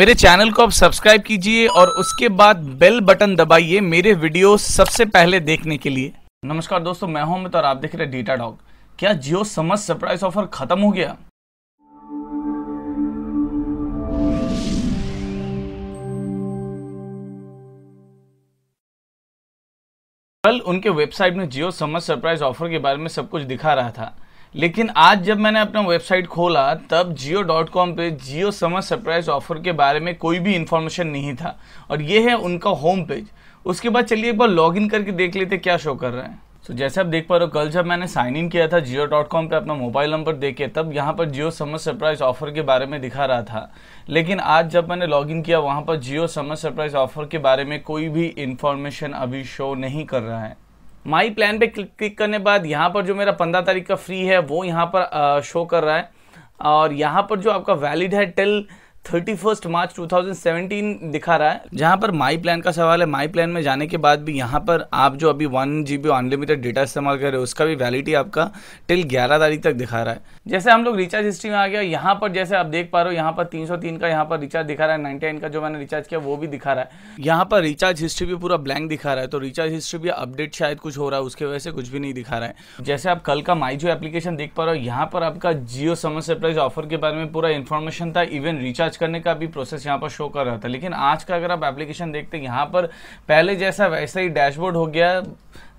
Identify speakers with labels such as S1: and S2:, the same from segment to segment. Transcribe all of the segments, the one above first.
S1: मेरे चैनल को आप सब्सक्राइब कीजिए और उसके बाद बेल बटन दबाइए मेरे वीडियो सबसे पहले देखने के लिए नमस्कार दोस्तों मैं हूं अमित और आप देख रहे हैं डेटा डॉग क्या जियो समझ सरप्राइज ऑफर खत्म हो गया कल उनके वेबसाइट में जियो समझ सरप्राइज ऑफर के बारे में सब कुछ दिखा रहा था लेकिन आज जब मैंने अपना वेबसाइट खोला तब जियो डॉट कॉम पर जियो समर सरप्राइज ऑफर के बारे में कोई भी इन्फॉर्मेशन नहीं था और ये है उनका होम पेज उसके बाद चलिए एक बार लॉग इन करके देख लेते क्या शो कर रहे हैं तो so, जैसे आप देख पा रहे हो कल जब मैंने साइन इन किया था जियो डॉट कॉम पर अपना मोबाइल नंबर दे के तब यहाँ पर जियो समर सरप्राइज ऑफर के बारे में दिखा रहा था लेकिन आज जब मैंने लॉग इन किया वहाँ पर जियो समर सरप्राइज ऑफर के बारे में कोई भी इन्फॉर्मेशन अभी शो नहीं कर रहा है माई प्लान पे क्लिक करने बाद यहाँ पर जो मेरा पंद्रह तारीख का फ्री है वो यहाँ पर आ, शो कर रहा है और यहाँ पर जो आपका वैलिड है टिल थर्टी फर्स्ट मार्च 2017 दिखा रहा है जहां पर माई प्लान का सवाल है माई प्लान में जाने के बाद भी यहां पर आप जो अभी वन जी अनलिमिटेड डेटा इस्तेमाल कर रहे हो उसका भी वैलिडिटी आपका टिल ग्यारह तारीख तक दिखा रहा है जैसे हम लोग रिचार्ज हिस्ट्री में आ गया यहाँ पर जैसे आप देख पा रहे हो यहाँ पर तीन oh का यहाँ पर रिचार्ज दिखा रहा है नाइनटी का जो मैंने रिचार्ज किया वो भी दिखा रहा है यहाँ पर रिचार्ज हिस्ट्री भी पूरा ब्लैंक दिखा रहा है तो रिचार्ज हिस्ट्री भी अपडेट शायद कुछ हो रहा है उसके वजह से कुछ भी नहीं दिखा रहा है जैसे आप कल का माई जो एप्लीकेशन देख पा रहे हो यहाँ पर आपका जियो समर सरप्राइज ऑफर के बारे में पूरा इन्फॉर्मेशन था इवन रिचार्ज करने का भी प्रोसेस यहाँ पर शो कर रहा था लेकिन आज का अगर आप एप्लीकेशन देखते हैं यहाँ पर पहले जैसा वैसा ही डैशबोर्ड हो गया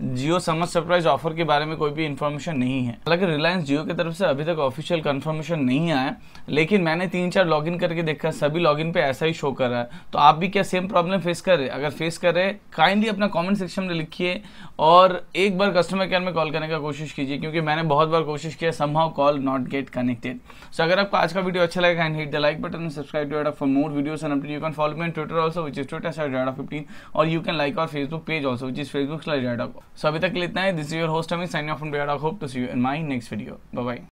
S1: जियो समर सरप्राइज ऑफर के बारे में कोई भी इन्फॉर्मेशन नहीं है हालांकि रिलायंस जियो की तरफ से अभी तक ऑफिशियल कन्फर्मेशन नहीं आया लेकिन मैंने तीन चार इन करके देखा सभी इन पे ऐसा ही शो कर रहा है तो आप भी क्या सेम प्रॉब्लम फेस कर रहे अगर फेस कर रहे काइंडली अपना कॉमेंट सेक्शन में लिखिए और एक बार कस्टमर केयर में कॉल करने का कोशिश कीजिए क्योंकि मैंने बहुत बार कोशिश किया somehow call not get connected so अगर आपको आज का वीडियो अच्छा लगा and hit the like button subscribe to for more videos and you can follow me on Twitter also which is Twitter fifteen और यू कैन लाइक और Facebook page also which is Facebook so अभी तक लेते हैं है this is your host Ami sign off from hope to see you in my next video bye bye